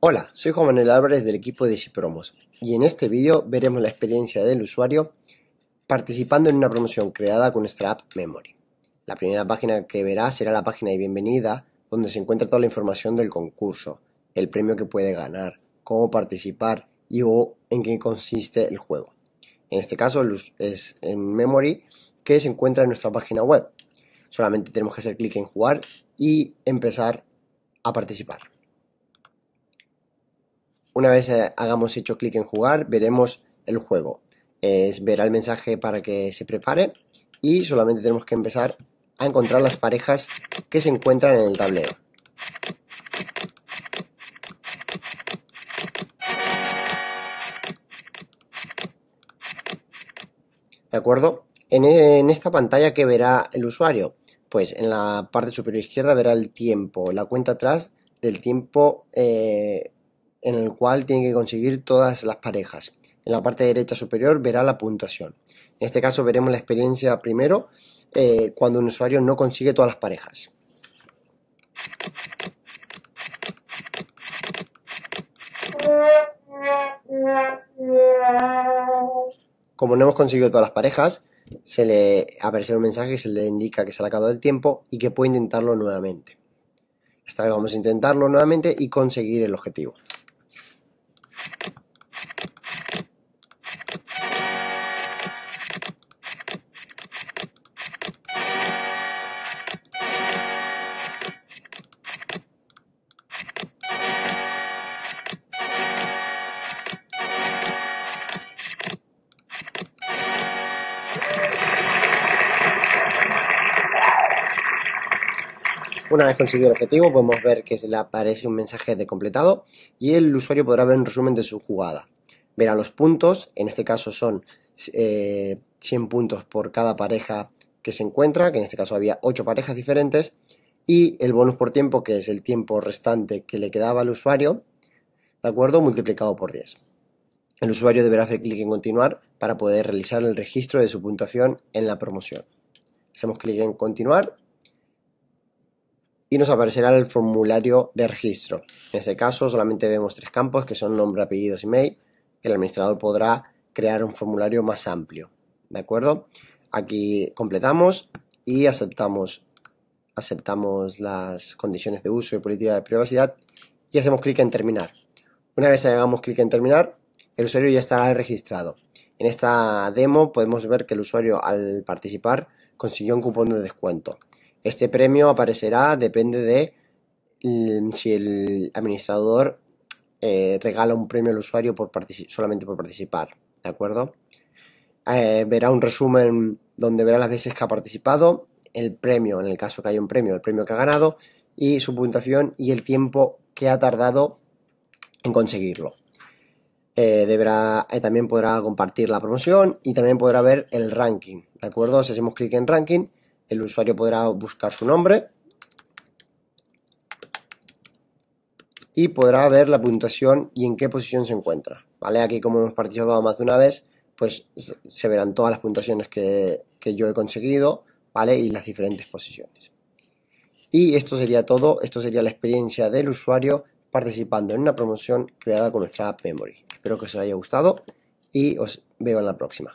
Hola, soy Juan Manuel Álvarez del equipo de Cipromos y en este vídeo veremos la experiencia del usuario participando en una promoción creada con nuestra app Memory. La primera página que verá será la página de bienvenida donde se encuentra toda la información del concurso, el premio que puede ganar, cómo participar y o en qué consiste el juego. En este caso es en Memory que se encuentra en nuestra página web. Solamente tenemos que hacer clic en jugar y empezar a participar. Una vez eh, hagamos hecho clic en jugar, veremos el juego. Es verá el mensaje para que se prepare y solamente tenemos que empezar a encontrar las parejas que se encuentran en el tablero. ¿De acuerdo? En, esta pantalla que verá el usuario, pues en la parte superior izquierda verá el tiempo, la cuenta atrás del tiempo eh, en el cual tiene que conseguir todas las parejas. En la parte derecha superior verá la puntuación. En este caso veremos la experiencia primero eh, cuando un usuario no consigue todas las parejas. Como no hemos conseguido todas las parejas, se le aparece un mensaje que se le indica que se le ha acabado el tiempo y que puede intentarlo nuevamente. Esta vez vamos a intentarlo nuevamente y conseguir el objetivo. Una vez conseguido el objetivo podemos ver que se le aparece un mensaje de completado y el usuario podrá ver un resumen de su jugada. Verá los puntos, en este caso son 100 eh, puntos por cada pareja que se encuentra, que en este caso había 8 parejas diferentes, y el bonus por tiempo, que es el tiempo restante que le quedaba al usuario, ¿de acuerdo? Multiplicado por 10. El usuario deberá hacer clic en continuar para poder realizar el registro de su puntuación en la promoción. Hacemos clic en continuar y nos aparecerá el formulario de registro. En este caso solamente vemos tres campos que son nombre, apellidos y mail. El administrador podrá crear un formulario más amplio. ¿De acuerdo? Aquí completamos y aceptamos, aceptamos las condiciones de uso y política de privacidad y hacemos clic en terminar. Una vez hagamos clic en terminar, el usuario ya estará registrado. En esta demo podemos ver que el usuario al participar consiguió un cupón de descuento. Este premio aparecerá, depende de mm, si el administrador eh, regala un premio al usuario por solamente por participar, ¿de acuerdo? Eh, verá un resumen donde verá las veces que ha participado, el premio, en el caso que haya un premio, el premio que ha ganado y su puntuación y el tiempo que ha tardado en conseguirlo. Eh, deberá, también podrá compartir la promoción y también podrá ver el ranking, ¿de acuerdo? Si hacemos clic en ranking, el usuario podrá buscar su nombre y podrá ver la puntuación y en qué posición se encuentra. ¿vale? Aquí como hemos participado más de una vez, pues se verán todas las puntuaciones que, yo he conseguido ¿vale? y las diferentes posiciones. Y esto sería todo, esto sería la experiencia del usuario participando en una promoción creada con nuestra App Memory. Espero que os haya gustado y os veo en la próxima.